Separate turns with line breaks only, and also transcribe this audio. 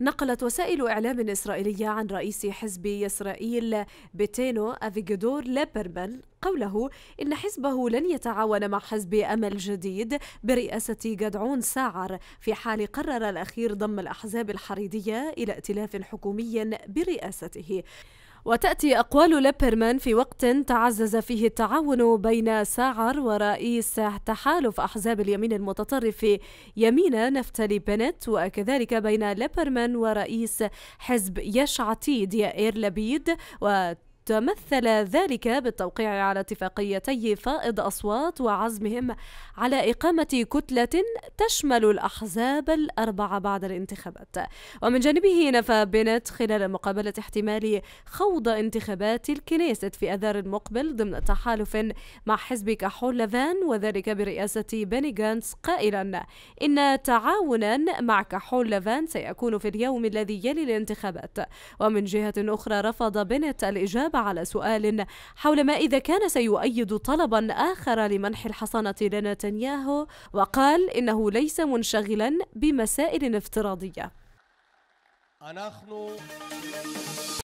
نقلت وسائل إعلام إسرائيلية عن رئيس حزب يسرائيل بيتينو أفيجدور ليبرمان قوله إن حزبه لن يتعاون مع حزب أمل جديد برئاسة جدعون ساعر في حال قرر الأخير ضم الأحزاب الحريدية إلى ائتلاف حكومي برئاسته وتأتي أقوال ليبرمان في وقت تعزز فيه التعاون بين ساعر ورئيس تحالف أحزاب اليمين المتطرف يمين نفتالي بنت وكذلك بين ليبرمان ورئيس حزب يشعتيد يائير لبيد و تمثل ذلك بالتوقيع على اتفاقيتي فائض أصوات وعزمهم على إقامة كتلة تشمل الأحزاب الأربعة بعد الانتخابات ومن جانبه نفى بنت خلال مقابلة احتمال خوض انتخابات الكنيست في أذار المقبل ضمن تحالف مع حزب كحول لافان وذلك برئاسة بني غانتس قائلا إن تعاونا مع كحول لافان سيكون في اليوم الذي يلي الانتخابات ومن جهة أخرى رفض بنت الإجابة على سؤال حول ما إذا كان سيؤيد طلبا آخر لمنح الحصانة لنتنياهو وقال إنه ليس منشغلا بمسائل افتراضية